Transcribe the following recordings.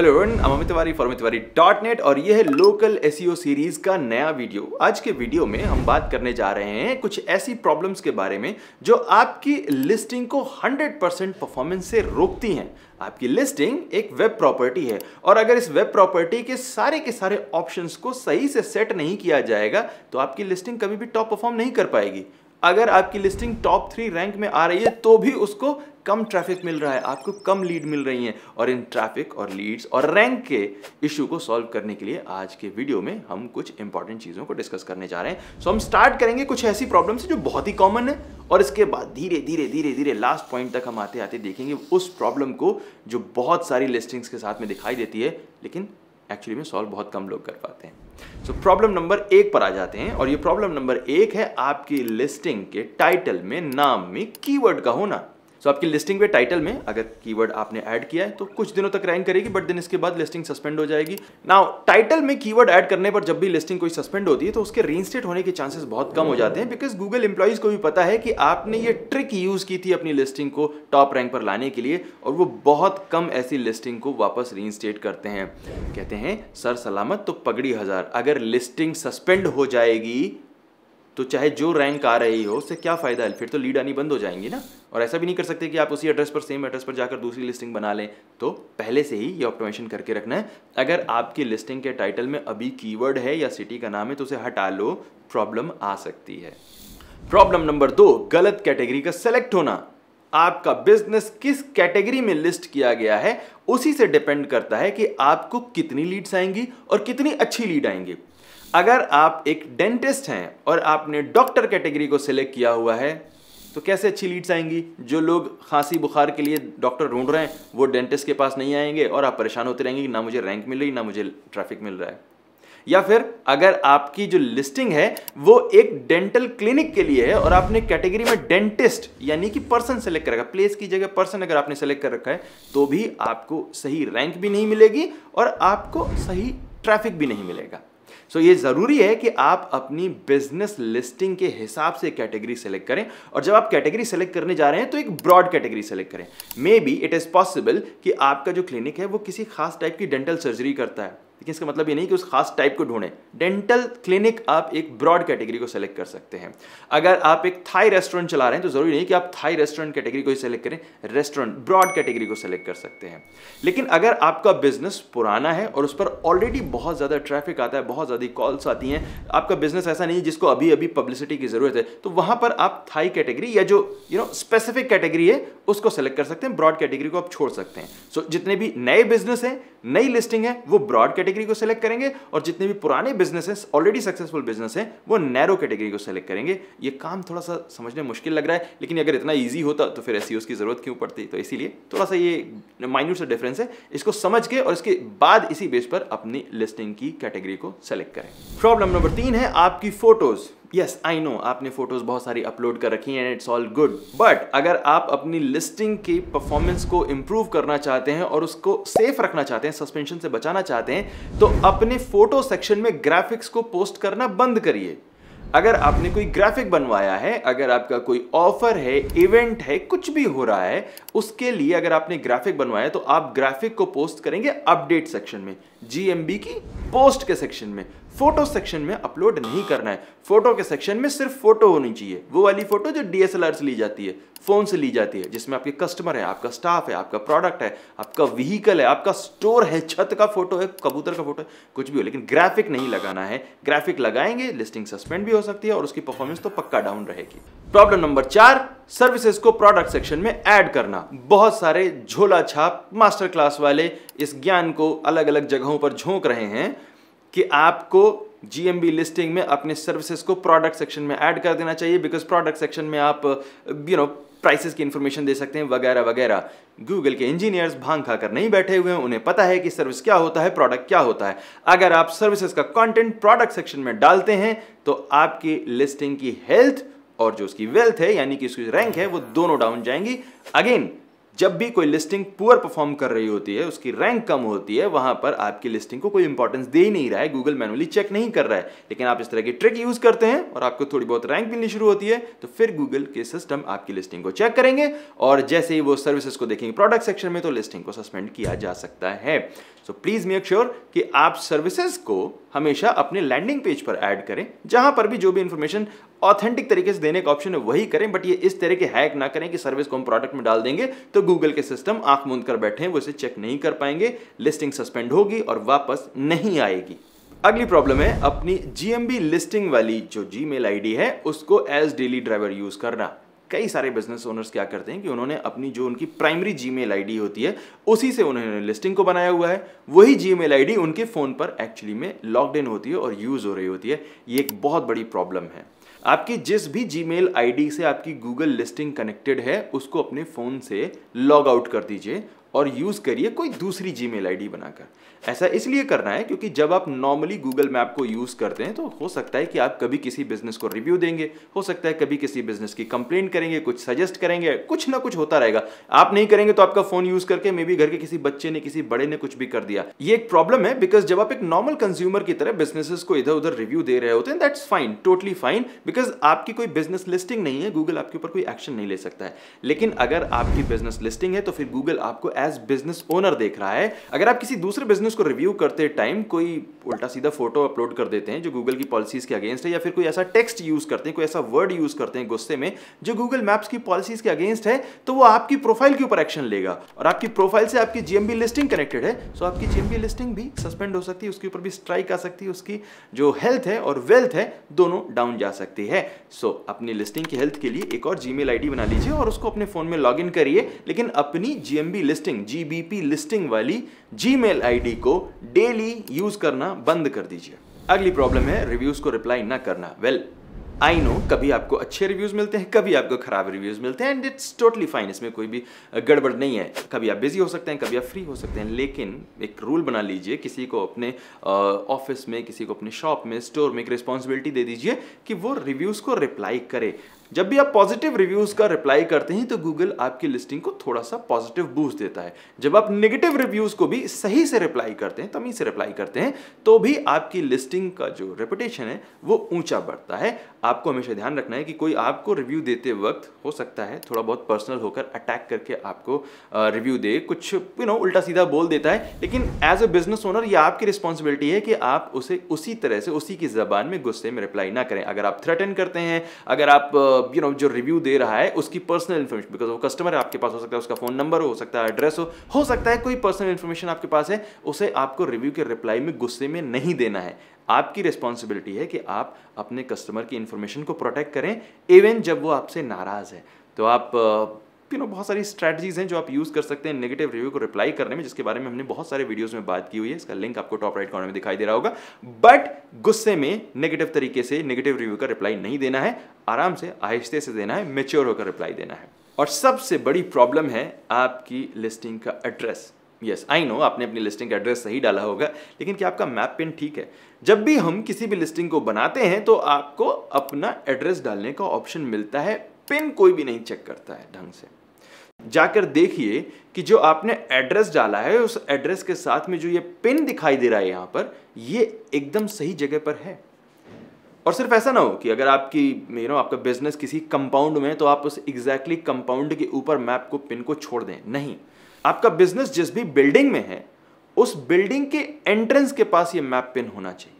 hello everyone Amit Tiwari for Tiwari dot net और यह है लोकल एस सीरीज का नया वीडियो आज के वीडियो में हम बात करने जा रहे हैं कुछ ऐसी प्रॉब्लम्स के बारे में जो आपकी लिस्टिंग को 100% परफॉर्मेंस से रोकती हैं आपकी लिस्टिंग एक वेब प्रॉपर्टी है और अगर इस वेब प्रॉपर्टी के सारे के सारे ऑप्शंस को सही से सेट नहीं किया जाएगा तो आपकी लिस्टिंग कभी भी टॉप परफॉर्म नहीं कर पाएगी अगर आपकी लिस्टिंग टॉप थ्री रैंक में आ रही है तो भी उसको कम ट्रैफिक मिल रहा है आपको कम लीड मिल रही हैं और इन ट्रैफिक और लीड्स और रैंक के इशू को सॉल्व करने के लिए आज के वीडियो में हम कुछ इंपॉर्टेंट चीज़ों को डिस्कस करने जा रहे हैं सो so, हम स्टार्ट करेंगे कुछ ऐसी प्रॉब्लम से जो बहुत ही कॉमन है और इसके बाद धीरे धीरे धीरे धीरे लास्ट पॉइंट तक हम आते आते देखेंगे उस प्रॉब्लम को जो बहुत सारी लिस्टिंग्स के साथ में दिखाई देती है लेकिन एक्चुअली में सॉल्व बहुत कम लोग कर पाते हैं सो प्रॉब्लम नंबर एक पर आ जाते हैं और ये प्रॉब्लम नंबर एक है आपकी लिस्टिंग के टाइटल में नाम में कीवर्ड का होना सो so, आपकी लिस्टिंग पे टाइटल में अगर कीवर्ड आपने ऐड किया है तो कुछ दिनों तक रैंक करेगी बट दिन इसके बाद लिस्टिंग सस्पेंड हो जाएगी नाउ टाइटल में कीवर्ड ऐड करने पर जब भी लिस्टिंग कोई सस्पेंड होती है तो उसके रीइंस्टेट होने के चांसेस बहुत कम हो जाते हैं बिकॉज गूगल एम्प्लॉयज को भी पता है कि आपने ये ट्रिक यूज की थी अपनी लिस्टिंग को टॉप रैंक पर लाने के लिए और वो बहुत कम ऐसी लिस्टिंग को वापस रीइंस्टेट करते हैं कहते हैं सर सलामत तो पगड़ी हजार अगर लिस्टिंग सस्पेंड हो जाएगी तो चाहे जो रैंक आ रही हो उससे क्या फायदा है फिर तो लीड आनी बंद हो जाएंगी ना और ऐसा भी नहीं कर सकते कि आप उसी एड्रेस पर सेम एड्रेस पर जाकर दूसरी लिस्टिंग बना लें तो पहले से ही ये ऑप्टोमेशन करके रखना है अगर आपकी लिस्टिंग के टाइटल में अभी कीवर्ड है या सिटी का नाम है तो उसे हटा लो प्रॉब्लम आ सकती है प्रॉब्लम नंबर दो गलत कैटेगरी का सेलेक्ट होना आपका बिजनेस किस कैटेगरी में लिस्ट किया गया है उसी से डिपेंड करता है कि आपको कितनी लीड्स आएंगी और कितनी अच्छी लीड आएंगी अगर आप एक डेंटिस्ट हैं और आपने डॉक्टर कैटेगरी को सिलेक्ट किया हुआ है तो कैसे अच्छी लीड्स आएंगी जो लोग खांसी बुखार के लिए डॉक्टर ढूंढ रहे हैं वो डेंटिस्ट के पास नहीं आएंगे और आप परेशान होते रहेंगे कि ना मुझे रैंक मिल रही ना मुझे ट्रैफिक मिल रहा है या फिर अगर आपकी जो लिस्टिंग है वो एक डेंटल क्लिनिक के लिए है और आपने कैटेगरी में डेंटिस्ट यानी कि पर्सन सेलेक्ट कर रखा प्लेस की जगह पर्सन अगर आपने सेलेक्ट कर रखा है तो भी आपको सही रैंक भी नहीं मिलेगी और आपको सही ट्रैफिक भी नहीं मिलेगा सो so, ये ज़रूरी है कि आप अपनी बिजनेस लिस्टिंग के हिसाब से कैटेगरी सेलेक्ट करें और जब आप कैटेगरी सेलेक्ट करने जा रहे हैं तो एक ब्रॉड कैटेगरी सेलेक्ट करें maybe it is possible कि आपका जो क्लिनिक है वो किसी खास टाइप की डेंटल सर्जरी करता है लेकिन इसका मतलब ये नहीं कि उस खास टाइप को ढूंढें डेंटल क्लिनिक आप एक ब्रॉड कैटेगरी को सेलेक्ट कर सकते हैं अगर आप एक थाई रेस्टोरेंट चला रहे हैं तो ज़रूरी नहीं कि आप थाई रेस्टोरेंट कैटेगरी को ही सेलेक्ट करें रेस्टोरेंट ब्रॉड कैटेगरी को सेलेक्ट कर सकते हैं लेकिन अगर आपका बिजनेस पुराना है और उस पर ऑलरेडी बहुत ज़्यादा ट्रैफिक आता है बहुत ज़्यादा कॉल्स आती हैं आपका बिजनेस ऐसा नहीं है जिसको अभी अभी पब्लिसिटी की ज़रूरत है तो वहाँ पर आप थाई कैटेगरी या जो यू नो स्पेसिफिक कैटेगरी है उसको सेलेक्ट कर सकते हैं ब्रॉड कैटेगरी को आप छोड़ सकते हैं सो जितने भी नए बिजनेस हैं नई लिस्टिंग है वो ब्रॉड कैटेगरी कैटेगरी को सिलेक्ट करेंगे और जितने भी पुराने बिजनेस हैं ऑलरेडी सक्सेसफुल बिजनेस हैं वो नैरो कैटेगरी को सिलेक्ट करेंगे ये काम थोड़ा सा समझने मुश्किल लग रहा है लेकिन अगर इतना ईजी होता तो फिर ऐसी उसकी ज़रूरत क्यों पड़ती तो इसीलिए थोड़ा सा ये माइन्यूट सा डिफरेंस है इसको समझ के और इसके बाद इसी बेस पर अपनी लिस्टिंग की कैटेगरी को सेलेक्ट करें प्रॉब्लम नंबर तीन है आपकी फोटोज़ यस आई नो आपने फोटोज़ बहुत सारी अपलोड कर रखी हैं and it's all good but अगर आप अपनी लिस्टिंग की परफॉर्मेंस को इम्प्रूव करना चाहते हैं और उसको सेफ रखना चाहते हैं सस्पेंशन से बचाना चाहते हैं तो अपने फोटो सेक्शन में ग्राफिक्स को पोस्ट करना बंद करिए अगर आपने कोई ग्राफिक बनवाया है अगर आपका कोई ऑफर है इवेंट है कुछ भी हो रहा है उसके लिए अगर आपने ग्राफिक बनवाया तो आप ग्राफिक को पोस्ट करेंगे अपडेट सेक्शन में जीएमबी की पोस्ट के सेक्शन में फोटो सेक्शन में अपलोड नहीं करना है फोटो के सेक्शन में सिर्फ फोटो होनी चाहिए वो वाली फोटो जो डीएसएलआर से ली जाती है फोन से ली जाती है जिसमें आपके कस्टमर है आपका स्टाफ है आपका प्रोडक्ट है आपका व्हीकल है आपका स्टोर है छत का फोटो है कबूतर का फोटो है कुछ भी हो लेकिन ग्राफिक नहीं लगाना है ग्राफिक लगाएंगे लिस्टिंग सस्पेंड भी हो सकती है और उसकी परफॉर्मेंस तो पक्का डाउन रहेगी प्रॉब्लम नंबर चार सर्विसेज को प्रोडक्ट सेक्शन में ऐड करना बहुत सारे झोला छाप मास्टर क्लास वाले इस ज्ञान को अलग अलग जगहों पर झोंक रहे हैं कि आपको जीएमबी लिस्टिंग में अपने सर्विसेज को प्रोडक्ट सेक्शन में ऐड कर देना चाहिए बिकॉज प्रोडक्ट सेक्शन में आप यू नो प्राइसेस की इन्फॉर्मेशन दे सकते हैं वगैरह वगैरह गूगल के इंजीनियर्स भांग खाकर नहीं बैठे हुए हैं उन्हें पता है कि सर्विस क्या होता है प्रोडक्ट क्या होता है अगर आप सर्विसेज का कंटेंट प्रोडक्ट सेक्शन में डालते हैं तो आपकी लिस्टिंग की हेल्थ और जो उसकी वेल्थ है यानी कि उसकी रैंक है वो दोनों डाउन जाएंगी अगेन जब भी कोई लिस्टिंग पुअर परफॉर्म कर रही होती है उसकी रैंक कम होती है वहां पर आपकी लिस्टिंग को कोई इंपॉर्टेंस दे ही नहीं रहा है गूगल मैनुअली चेक नहीं कर रहा है लेकिन आप इस तरह की ट्रिक यूज करते हैं और आपको थोड़ी बहुत रैंक मिलनी शुरू होती है तो फिर गूगल के सिस्टम आपकी लिस्टिंग को चेक करेंगे और जैसे ही वो सर्विसेज को देखेंगे प्रोडक्ट सेक्शन में तो लिस्टिंग को सस्पेंड किया जा सकता है सो प्लीज मेक श्योर कि आप सर्विसेज को हमेशा अपने लैंडिंग पेज पर ऐड करें जहां पर भी जो भी इंफॉर्मेशन ऑथेंटिक तरीके से देने का ऑप्शन है वही करें बट ये इस तरह के हैक ना करें कि सर्विस को हम प्रोडक्ट में डाल देंगे तो गूगल के सिस्टम आंख मूंद कर बैठे हैं वो इसे चेक नहीं कर पाएंगे लिस्टिंग सस्पेंड होगी और वापस नहीं आएगी अगली प्रॉब्लम है अपनी जीएमबी लिस्टिंग वाली जो जीमेल आईडी है उसको एज डेली ड्राइवर यूज करना कई सारे बिजनेस ओनर्स क्या करते हैं कि उन्होंने अपनी जो उनकी प्राइमरी जी मेल होती है उसी से उन्होंने लिस्टिंग को बनाया हुआ है वही जी मेल उनके फ़ोन पर एक्चुअली में लॉकड इन होती है और यूज़ हो रही होती है ये एक बहुत बड़ी प्रॉब्लम है आपकी जिस भी जी मेल से आपकी गूगल लिस्टिंग कनेक्टेड है उसको अपने फ़ोन से लॉग आउट कर दीजिए और यूज़ करिए कोई दूसरी जी मेल बनाकर ऐसा इसलिए करना है क्योंकि जब आप नॉर्मली गूगल मैप को यूज़ करते हैं तो हो सकता है कि आप कभी किसी बिजनेस को रिव्यू देंगे हो सकता है कभी किसी बिजनेस की कंप्लेन करेंगे कुछ सजेस्ट करेंगे कुछ ना कुछ होता रहेगा आप नहीं करेंगे तो आपका फ़ोन यूज़ करके मे बी घर के किसी बच्चे ने किसी बड़े ने कुछ भी कर दिया ये एक प्रॉब्लम है बिकॉज जब आप एक नॉर्मल कंज्यूमर की तरह बिजनेसेस को इधर उधर रिव्यू दे रहे होते हैं that's fine totally fine because आपकी कोई बिजनेस लिस्टिंग नहीं है गूगल आपके ऊपर कोई एक्शन नहीं ले सकता है लेकिन अगर आपकी बिजनेस लिस्टिंग है तो फिर गूगल आपको एज बिजनेस ओनर देख रहा है अगर आप किसी दूसरे बिजनेस को रिव्यू करते टाइम कोई उल्टा सीधा फोटो अपलोड कर देते हैं जो गूगल की पॉलिसीज के अगेंस्ट है या फिर कोई ऐसा टेक्स्ट यूज करते हैं कोई ऐसा वर्ड यूज करते हैं गुस्से में जो गूगल मैप्स की पॉलिसीज के अगेंस्ट है तो वो आपकी प्रोफाइल के ऊपर एक्शन लेगा और आपकी प्रोफाइल से आपकी जीएमबी लिस्टिंग कनेक्टेड है सो आपकी जीएमबी लिस्टिंग भी सस्पेंड हो सकती है उसके ऊपर भी स्ट्राइक आ सकती है उसकी जो हेल्थ है और वेल्थ है दोनों डाउन जा सकती है सो so, अपनी लिस्टिंग की हेल्थ के लिए एक और जीमेल आईडी बना लीजिए और उसको अपने फोन में लॉग करिए लेकिन अपनी GMB listing listing GBP listing वाली जीमेल आईडी को डेली यूज करना बंद कर दीजिए अगली प्रॉब्लम है रिव्यूज को रिप्लाई ना करना वेल well, आई नो कभी आपको अच्छे रिव्यूज़ मिलते हैं कभी आपको खराब रिव्यूज़ मिलते हैं एंड इट्स टोटली फाइन इसमें कोई भी गड़बड़ नहीं है कभी आप बिजी हो सकते हैं कभी आप फ्री हो सकते हैं लेकिन एक रूल बना लीजिए किसी को अपने ऑफिस में किसी को अपने शॉप में स्टोर में एक रिस्पॉन्सिबिलिटी दे दीजिए कि वो रिव्यूज़ को रिप्लाई करे जब भी आप पॉजिटिव रिव्यूज़ का रिप्लाई करते हैं तो गूगल आपकी लिस्टिंग को थोड़ा सा पॉजिटिव बूस्ट देता है जब आप नेगेटिव रिव्यूज़ को भी सही से रिप्लाई करते हैं तमीज से रिप्लाई करते हैं तो भी आपकी लिस्टिंग का जो रेपुटेशन है वो ऊंचा बढ़ता है आपको हमेशा ध्यान रखना है कि कोई आपको रिव्यू देते वक्त हो सकता है थोड़ा बहुत पर्सनल होकर अटैक करके आपको रिव्यू दे कुछ यू नो उल्टा सीधा बोल देता है लेकिन एज अ बिजनेस ओनर ये आपकी रिस्पॉन्सिबिलिटी है कि आप उसे उसी तरह से उसी की जबान में गुस्से में रिप्लाई ना करें अगर आप थ्रेटन करते हैं अगर आप यू uh, नो जो रिव्यू दे रहा है उसकी पर्सनल इन्फॉर्मेशन बिकॉज वो कस्टमर है आपके पास हो सकता है उसका फ़ोन नंबर हो सकता है एड्रेस हो हो सकता है कोई पर्सनल इन्फॉर्मेशन आपके पास है उसे आपको रिव्यू के रिप्लाई में गुस्से में नहीं देना है आपकी रिस्पॉन्सिबिलिटी है कि आप अपने कस्टमर की इन्फॉर्मेशन को प्रोटेक्ट करें इवन जब वो आपसे नाराज़ है तो आप uh, यू नो बहुत सारी स्ट्रैटजीज हैं जो आप यूज़ कर सकते हैं नेगेटिव रिव्यू को रिप्लाई करने में जिसके बारे में हमने बहुत सारे वीडियोज़ में बात की हुई है इसका लिंक आपको टॉप राइट कॉर्नर में दिखाई दे रहा होगा बट गुस्से में नेगेटिव तरीके से नेगेटिव रिव्यू का रिप्लाई नहीं देना है आराम से आहिस्ते से देना है मेच्योर होकर रिप्लाई देना है और सबसे बड़ी प्रॉब्लम है आपकी लिस्टिंग का एड्रेस यस आई नो आपने अपनी लिस्टिंग का एड्रेस सही डाला होगा लेकिन क्या आपका मैप पिन ठीक है जब भी हम किसी भी लिस्टिंग को बनाते हैं तो आपको अपना एड्रेस डालने का ऑप्शन मिलता है पिन कोई भी नहीं चेक करता है ढंग से जाकर देखिए कि जो आपने एड्रेस डाला है उस एड्रेस के साथ में जो ये पिन दिखाई दे रहा है यहाँ पर ये एकदम सही जगह पर है और सिर्फ ऐसा ना हो कि अगर आपकी यू नो आपका बिजनेस किसी कंपाउंड में है तो आप उस एग्जैक्टली exactly कंपाउंड के ऊपर मैप को पिन को छोड़ दें नहीं आपका बिजनेस जिस भी बिल्डिंग में है उस बिल्डिंग के एंट्रेंस के पास ये मैप पिन होना चाहिए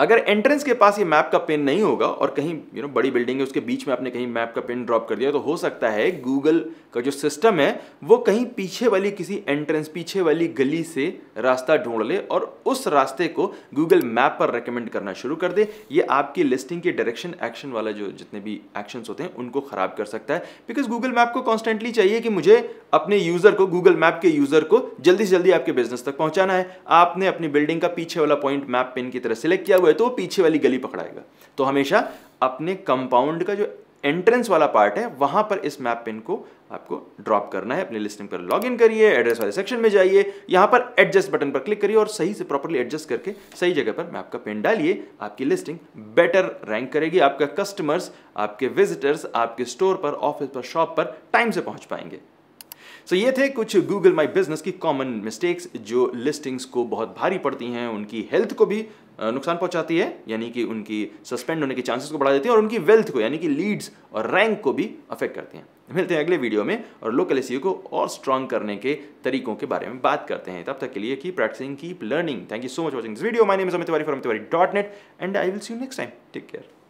अगर एंट्रेंस के पास ये मैप का पिन नहीं होगा और कहीं यू you नो know, बड़ी बिल्डिंग है उसके बीच में आपने कहीं मैप का पिन ड्रॉप कर दिया तो हो सकता है गूगल का जो सिस्टम है वो कहीं पीछे वाली किसी एंट्रेंस पीछे वाली गली से रास्ता ढूंढ ले और उस रास्ते को गूगल मैप पर रेकमेंड करना शुरू कर दे ये आपकी लिस्टिंग के डायरेक्शन एक्शन वाला जो जितने भी एक्शंस होते हैं उनको ख़राब कर सकता है बिकॉज गूगल मैप को कॉन्स्टेंटली चाहिए कि मुझे अपने यूज़र को गूगल मैप के यूज़र को जल्दी से जल्दी आपके बिजनेस तक पहुँचाना है आपने अपनी बिल्डिंग का पीछे वाला पॉइंट मैप पिन की तरह सेलेक्ट किया हुए तो वो पीछे वाली गली पकड़ाएगा तो हमेशा अपने कंपाउंड का जो एंट्रेंस वाला पार्ट है वहां पर इस मैप पिन को आपको ड्रॉप करना है अपने लिस्टिंग पर लॉग इन करिए एड्रेस वाले सेक्शन में जाइए यहां पर एडजस्ट बटन पर क्लिक करिए और सही से प्रॉपरली एडजस्ट करके सही जगह पर मैप का पिन डालिए आपकी लिस्टिंग बेटर रैंक करेगी आपका कस्टमर्स आपके विजिटर्स आपके स्टोर पर ऑफिस पर शॉप पर टाइम से पहुंच पाएंगे सो so ये थे कुछ गूगल माई बिजनेस की कॉमन मिस्टेक्स जो लिस्टिंग्स को बहुत भारी पड़ती हैं उनकी हेल्थ को भी नुकसान पहुंचाती है यानी कि उनकी सस्पेंड होने के चांसेस को बढ़ा देती है और उनकी वेल्थ को यानी कि लीड्स और रैंक को भी अफेक्ट करती हैं मिलते हैं अगले वीडियो में और लोकल एसी e को और स्ट्रांग करने के तरीकों के बारे में बात करते हैं तब तक के लिए की practising keep learning thank you so much watching this video my name Amit Tiwari Tiwari dot net and I will see you next time take care